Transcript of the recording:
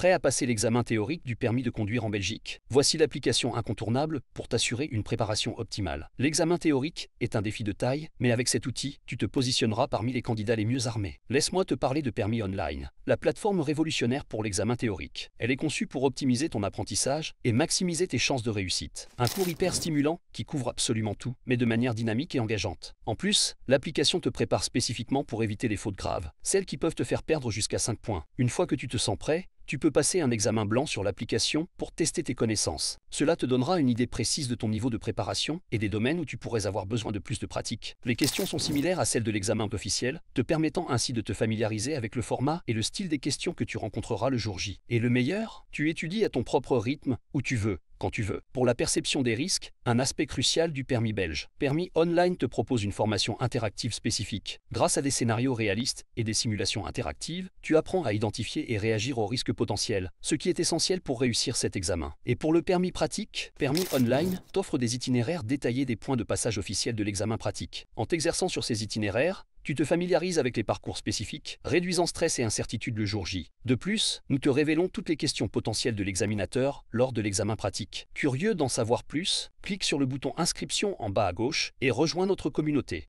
prêt à passer l'examen théorique du permis de conduire en Belgique. Voici l'application incontournable pour t'assurer une préparation optimale. L'examen théorique est un défi de taille, mais avec cet outil, tu te positionneras parmi les candidats les mieux armés. Laisse-moi te parler de Permis Online, la plateforme révolutionnaire pour l'examen théorique. Elle est conçue pour optimiser ton apprentissage et maximiser tes chances de réussite. Un cours hyper stimulant qui couvre absolument tout, mais de manière dynamique et engageante. En plus, l'application te prépare spécifiquement pour éviter les fautes graves, celles qui peuvent te faire perdre jusqu'à 5 points. Une fois que tu te sens prêt, tu peux passer un examen blanc sur l'application pour tester tes connaissances. Cela te donnera une idée précise de ton niveau de préparation et des domaines où tu pourrais avoir besoin de plus de pratique. Les questions sont similaires à celles de l'examen officiel, te permettant ainsi de te familiariser avec le format et le style des questions que tu rencontreras le jour J. Et le meilleur, tu étudies à ton propre rythme, où tu veux quand tu veux. Pour la perception des risques, un aspect crucial du permis belge. Permis Online te propose une formation interactive spécifique. Grâce à des scénarios réalistes et des simulations interactives, tu apprends à identifier et réagir aux risques potentiels, ce qui est essentiel pour réussir cet examen. Et pour le permis pratique, Permis Online t'offre des itinéraires détaillés des points de passage officiels de l'examen pratique. En t'exerçant sur ces itinéraires, tu te familiarises avec les parcours spécifiques, réduisant stress et incertitude le jour J. De plus, nous te révélons toutes les questions potentielles de l'examinateur lors de l'examen pratique. Curieux d'en savoir plus Clique sur le bouton Inscription en bas à gauche et rejoins notre communauté.